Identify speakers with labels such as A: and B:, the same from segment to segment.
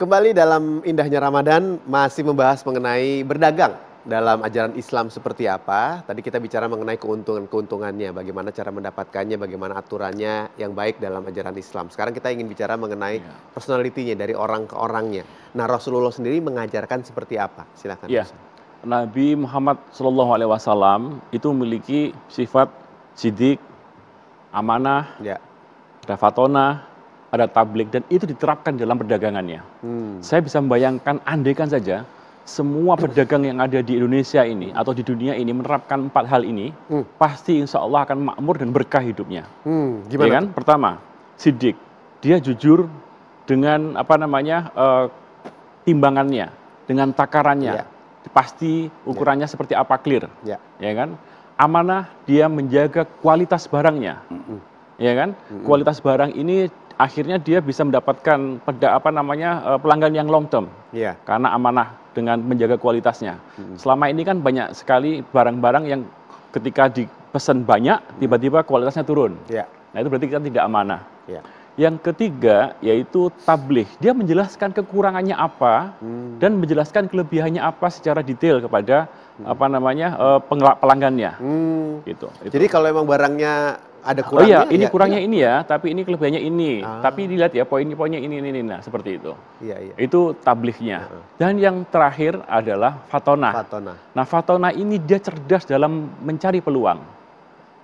A: Kembali dalam indahnya Ramadan masih membahas mengenai berdagang dalam ajaran Islam seperti apa. Tadi kita bicara mengenai keuntungan-keuntungannya, bagaimana cara mendapatkannya, bagaimana aturannya yang baik dalam ajaran Islam. Sekarang kita ingin bicara mengenai ya. personalitinya dari orang ke orangnya. Nah, Rasulullah sendiri mengajarkan seperti apa? Silahkan. Ya.
B: Nabi Muhammad Shallallahu Alaihi Wasallam itu memiliki sifat sidik, amanah, ya. dafatona, ada tablik dan itu diterapkan dalam perdagangannya. Hmm. Saya bisa membayangkan andaikan saja semua pedagang yang ada di Indonesia ini atau di dunia ini menerapkan empat hal ini, hmm. pasti insya Allah akan makmur dan berkah hidupnya.
A: Hmm, ya gimana? Ya kan?
B: Pertama, sidik, dia jujur dengan apa namanya uh, timbangannya, dengan takarannya, yeah. pasti ukurannya yeah. seperti apa clear, ya, ya kan? Amanah, dia menjaga kualitas barangnya, mm -mm. ya kan? Mm -hmm. Kualitas barang ini akhirnya dia bisa mendapatkan apa namanya eh, pelanggan yang long term yeah. karena amanah dengan menjaga kualitasnya. Hmm. Selama ini kan banyak sekali barang-barang yang ketika dipesan banyak tiba-tiba kualitasnya turun. Yeah. Nah itu berarti kita tidak amanah. Yeah. Yang ketiga yaitu tablih. Dia menjelaskan kekurangannya apa hmm. dan menjelaskan kelebihannya apa secara detail kepada hmm. apa namanya eh, pelanggannya. Hmm. Gitu, gitu. Jadi
A: kalau memang barangnya ada oh kurangnya. Oh iya, ini ya, kurangnya iya.
B: ini ya, tapi ini kelebihannya ini. Ah. Tapi dilihat ya poin-poinnya ini, ini, ini, nah seperti itu. Iya, iya. Itu tabliknya. Uh -huh. Dan yang terakhir adalah fatona. Fatona. Nah fatona ini dia cerdas dalam mencari peluang.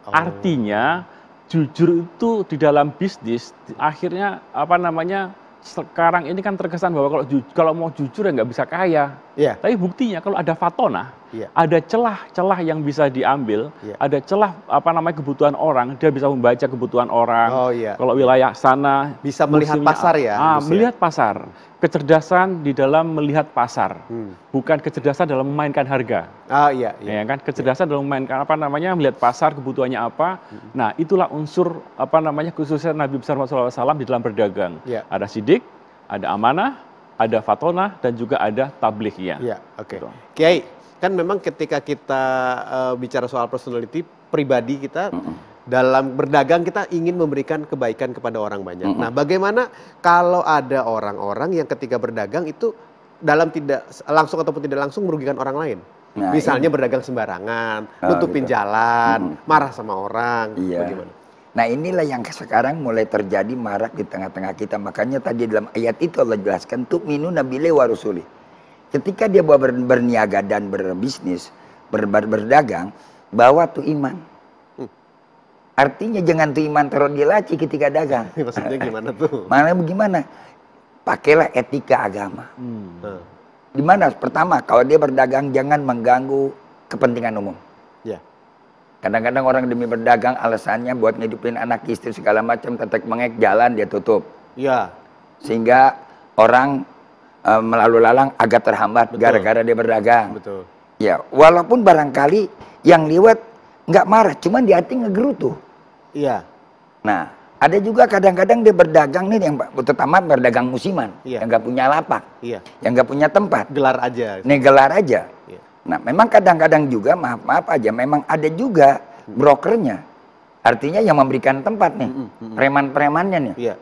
B: Oh. Artinya jujur itu di dalam bisnis akhirnya apa namanya sekarang ini kan terkesan bahwa kalau kalau mau jujur ya nggak bisa kaya. Iya. Tapi buktinya kalau ada fatona yeah. ada celah-celah yang bisa diambil, yeah. ada celah apa namanya kebutuhan orang, dia bisa membaca kebutuhan orang. Oh, yeah. Kalau wilayah sana bisa melihat pasar ya. Ah, melihat pasar. Kecerdasan di dalam melihat pasar, hmm. bukan kecerdasan dalam memainkan harga.
A: Ah iya, yeah.
B: Ya kan iya. kecerdasan yeah. dalam memainkan apa namanya melihat pasar kebutuhannya apa. Hmm. Nah, itulah unsur apa namanya khususnya Nabi besar Muhammad SAW di dalam berdagang. Yeah. Ada sidik, ada amanah, ada fatona dan juga ada tablighnya.
A: ya. oke. Okay. Gitu. Kiai, kan memang ketika kita uh, bicara soal personality pribadi kita mm -mm. dalam berdagang kita ingin memberikan kebaikan kepada orang banyak. Mm -mm. Nah, bagaimana kalau ada orang-orang yang ketika berdagang itu dalam tidak langsung ataupun tidak langsung merugikan orang lain? Nah, Misalnya ini. berdagang sembarangan,
C: oh, nutupin gitu. jalan, mm -hmm. marah
A: sama orang, iya. bagaimana?
C: Nah inilah yang sekarang mulai terjadi marak di tengah-tengah kita. Makanya tadi dalam ayat itu Allah jelaskan, minu nabile warusuli ketika dia ber, berniaga dan berbisnis, ber, ber, berdagang, bawa tuh iman. Hmm. Artinya jangan tuh iman taruh di laci ketika dagang. Maksudnya gimana tuh? Mana bagaimana? Pakailah etika agama. Hmm. hmm. Di mana? Pertama, kalau dia berdagang jangan mengganggu kepentingan umum. Ya. Kadang-kadang orang demi berdagang alasannya buat ngidupin anak istri segala macam tetek mengek jalan dia tutup. Iya. Sehingga orang Eh, melalui lalang agak terhambat gara-gara dia berdagang. Betul. Ya, walaupun barangkali yang lewat nggak marah, cuman di hati ngegerutu. Iya. Nah, ada juga kadang-kadang dia berdagang nih yang terutama berdagang musiman, iya. yang nggak punya lapak, iya. yang nggak punya tempat. Gelar aja. Nih gelar aja. Iya. Nah, memang kadang-kadang juga maaf maaf aja, memang ada juga hmm. brokernya, artinya yang memberikan tempat nih, mm -hmm. preman-premannya nih. Iya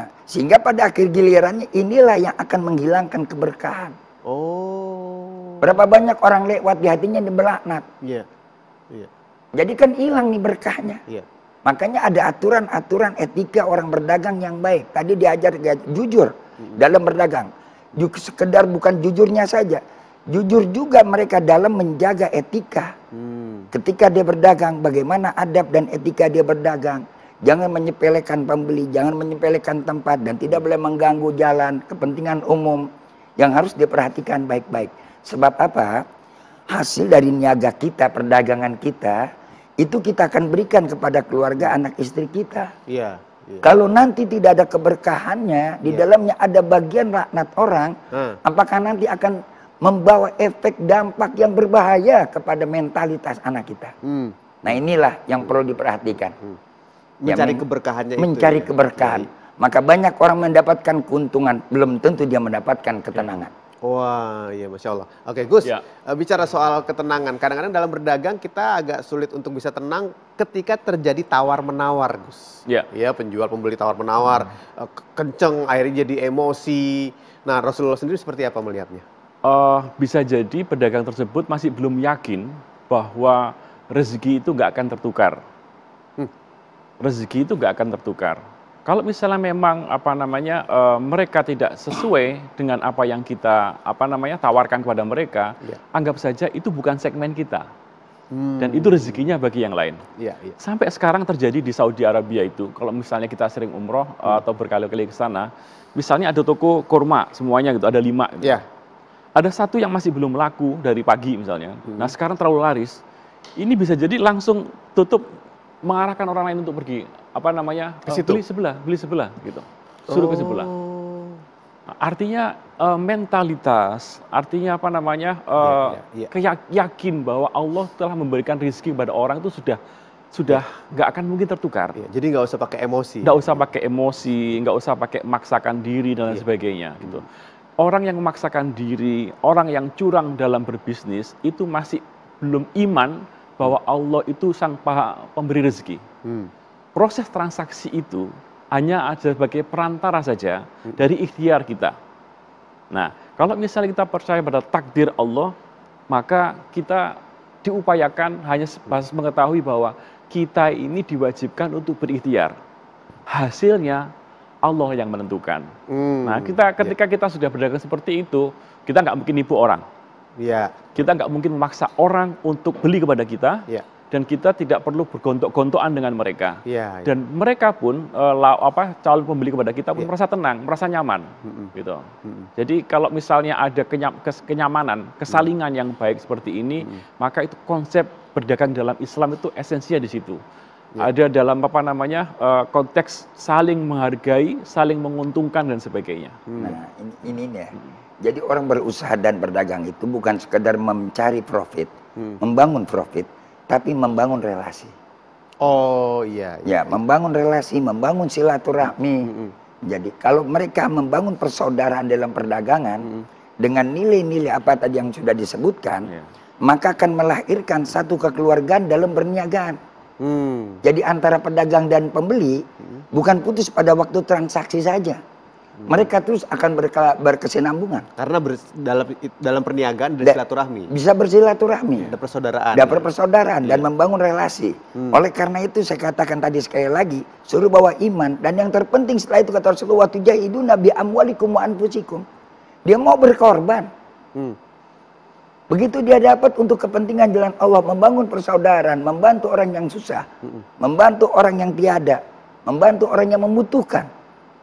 C: Nah, sehingga pada akhir gilirannya inilah yang akan menghilangkan keberkahan. Oh. Berapa banyak orang lewat di hatinya dibelaknat Iya. Yeah. Yeah. Jadi kan hilang nih berkahnya. Yeah. Makanya ada aturan-aturan etika orang berdagang yang baik. Tadi diajar, jujur dalam berdagang. Juk, sekedar bukan jujurnya saja. Jujur juga mereka dalam menjaga etika. Mm. Ketika dia berdagang, bagaimana adab dan etika dia berdagang Jangan menyepelekan pembeli, jangan menyepelekan tempat dan tidak boleh mengganggu jalan, kepentingan umum yang harus diperhatikan baik-baik. Sebab apa? Hasil dari niaga kita, perdagangan kita, itu kita akan berikan kepada keluarga anak istri kita.
A: Iya. Yeah.
C: Kalau nanti tidak ada keberkahannya, di iya. dalamnya ada bagian laknat orang, hmm. apakah nanti akan membawa efek dampak yang berbahaya kepada mentalitas anak kita? Hmm. Nah inilah yang perlu diperhatikan. Hmm. Ya, mencari ya, keberkahannya mencari itu. keberkahan. Maka banyak orang mendapatkan keuntungan, belum tentu dia mendapatkan ketenangan.
A: Wah, ya masya Allah. Oke, Gus, ya. Eh, bicara soal ketenangan, kadang-kadang dalam berdagang kita agak sulit untuk bisa tenang ketika terjadi tawar menawar, Gus. Ya. Iya. Ya, penjual pembeli tawar menawar, hmm. Eh, kenceng, akhirnya jadi emosi. Nah, Rasulullah sendiri seperti apa melihatnya?
B: Uh, bisa jadi pedagang tersebut masih belum yakin bahwa rezeki itu nggak akan tertukar rezeki itu nggak akan tertukar. Kalau misalnya memang apa namanya e, mereka tidak sesuai dengan apa yang kita apa namanya tawarkan kepada mereka, ya. anggap saja itu bukan segmen kita. Hmm. Dan itu rezekinya bagi yang lain. Ya, ya. Sampai sekarang terjadi di Saudi Arabia itu, kalau misalnya kita sering umroh eh, hmm. atau berkali-kali ke sana, misalnya ada toko kurma semuanya gitu, ada lima. Gitu. Ya. Ada satu yang masih belum laku dari pagi misalnya. Nah, hmm. Nah sekarang terlalu laris, ini bisa jadi langsung tutup mengarahkan orang lain untuk pergi apa namanya ke eh, situ. beli sebelah, beli sebelah gitu. Suruh oh. ke sebelah. Oh. Artinya uh, mentalitas, artinya apa namanya uh, ya, ya, ya. yakin bahwa Allah telah memberikan rezeki pada orang itu sudah sudah ya. nggak ya. akan mungkin tertukar. Ya, jadi nggak usah pakai emosi. Nggak usah pakai emosi, nggak usah pakai memaksakan diri dan lain ya. sebagainya gitu. Hmm. Orang yang memaksakan diri, orang yang curang dalam berbisnis itu masih belum iman bahwa Allah itu sang pemberi rezeki. Hmm. Proses transaksi itu hanya ada sebagai perantara saja hmm. dari ikhtiar kita. Nah, kalau misalnya kita percaya pada takdir Allah, maka kita diupayakan hanya basis mengetahui bahwa kita ini diwajibkan untuk berikhtiar. Hasilnya Allah yang menentukan. Hmm. Nah, kita ya. ketika yeah. kita sudah berdagang seperti itu, kita nggak mungkin nipu orang. Ya. Kita nggak mungkin memaksa orang untuk beli kepada kita. Ya. Dan kita tidak perlu bergontok-gontokan dengan mereka. Ya, ya. Dan mereka pun, e, la, apa calon pembeli kepada kita pun ya. merasa tenang, merasa nyaman, mm -hmm. gitu. -hmm. Jadi kalau misalnya ada kenyam, kes, kenyamanan, kesalingan -hmm. yang baik seperti ini, -hmm. maka itu konsep berdagang dalam Islam itu esensinya di situ. Ya. ada dalam apa namanya eh, konteks saling menghargai, saling menguntungkan dan sebagainya.
C: Hmm. Nah, ini, ini ya. Hmm. Jadi orang berusaha dan berdagang itu bukan sekedar mencari profit, hmm. membangun profit, tapi membangun relasi. Oh iya. yeah. Ya, iya. membangun relasi, membangun silaturahmi. Hmm, hmm, hmm. Jadi kalau mereka membangun persaudaraan dalam perdagangan hmm. dengan nilai-nilai apa tadi yang sudah disebutkan, yeah. maka akan melahirkan satu kekeluargaan dalam berniagaan. Hmm. Jadi antara pedagang dan pembeli hmm. bukan putus pada waktu transaksi saja. Hmm. Mereka terus akan berkesinambungan.
A: Karena ber, dalam dalam perniagaan ada silaturahmi. Bisa
C: bersilaturahmi. Ada persaudaraan. Ada ya. dan ya. membangun relasi. Hmm. Oleh karena itu saya katakan tadi sekali lagi, suruh bawa iman dan yang terpenting setelah itu kata Rasulullah, "Tujahiduna Nabi amwalikum wa anfusikum." Dia mau berkorban. Hmm Begitu dia dapat untuk kepentingan jalan Allah, membangun persaudaraan, membantu orang yang susah, membantu orang yang tiada, membantu orang yang membutuhkan.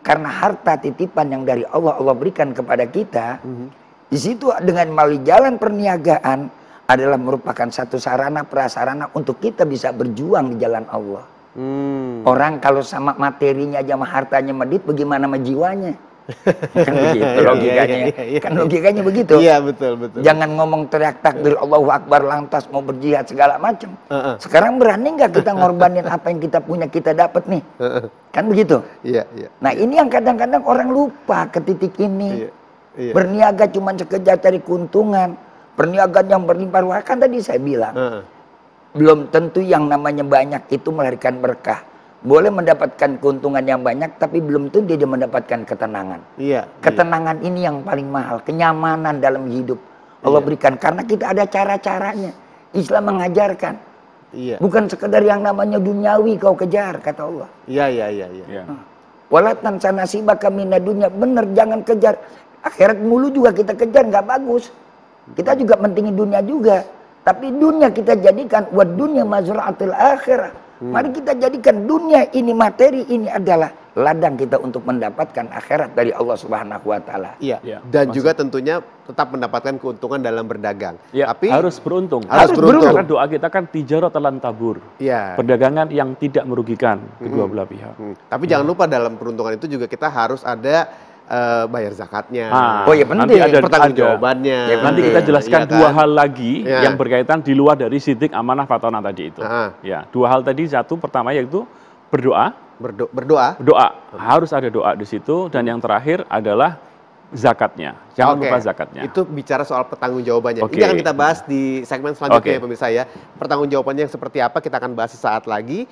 C: Karena harta titipan yang dari Allah Allah berikan kepada kita, mm-hmm. di situ dengan melalui jalan perniagaan adalah merupakan satu sarana prasarana untuk kita bisa berjuang di jalan Allah. Hmm. Orang kalau sama materinya aja sama hartanya medit, bagaimana sama jiwanya? kan begitu iya, iya, logikanya iya, kan logikanya begitu iya betul betul jangan ngomong teriak takbir Allahu Akbar lantas mau berjihad segala macam sekarang berani nggak kita ngorbanin apa yang kita punya kita dapat nih kan begitu iya iya nah ini yang kadang-kadang orang lupa ke titik ini berniaga cuma sekejar cari keuntungan berniaga yang berlimpah ruah kan tadi saya bilang belum tentu yang namanya banyak itu melahirkan berkah boleh mendapatkan keuntungan yang banyak tapi belum tentu dia mendapatkan ketenangan. Iya. iya. Ketenangan iya. ini yang paling mahal, kenyamanan dalam hidup Allah iya. berikan karena kita ada cara-caranya. Islam mengajarkan. Iya. Bukan sekedar yang namanya duniawi kau kejar kata Allah.
A: Iya iya iya iya. Ya.
C: Nah, sana sibak kami dunia benar jangan kejar akhirat mulu juga kita kejar nggak bagus. Kita juga mentingin dunia juga. Tapi dunia kita jadikan buat dunia mazraatil akhirah Hmm. Mari kita jadikan dunia ini materi ini adalah ladang kita untuk mendapatkan akhirat dari Allah Subhanahu wa taala. Iya. Ya, iya. Dan juga tentunya tetap mendapatkan keuntungan dalam berdagang.
B: Ya, Tapi harus beruntung. Harus, harus beruntung. Karena doa kita kan tijarat telan tabur. Iya. Perdagangan yang tidak merugikan kedua hmm. belah pihak. Hmm.
A: Tapi hmm. jangan iya. lupa dalam peruntungan itu juga kita harus ada uh, bayar zakatnya. Ah. Oh iya penting. Nanti ada jawabannya. Ya, nanti iya, kita jelaskan ya, kan? dua hal
B: lagi ya. yang berkaitan di luar dari sidik amanah fatona tadi itu. Ah. Ya, dua hal tadi satu pertama yaitu berdoa. Berdo berdoa. Berdoa. Harus ada doa di situ dan yang terakhir adalah zakatnya. Jangan okay. lupa zakatnya. Itu
A: bicara soal pertanggung jawabannya. Okay. Ini akan kita bahas di segmen selanjutnya okay. ya pemirsa ya. Pertanggung jawabannya yang seperti apa kita akan bahas sesaat lagi.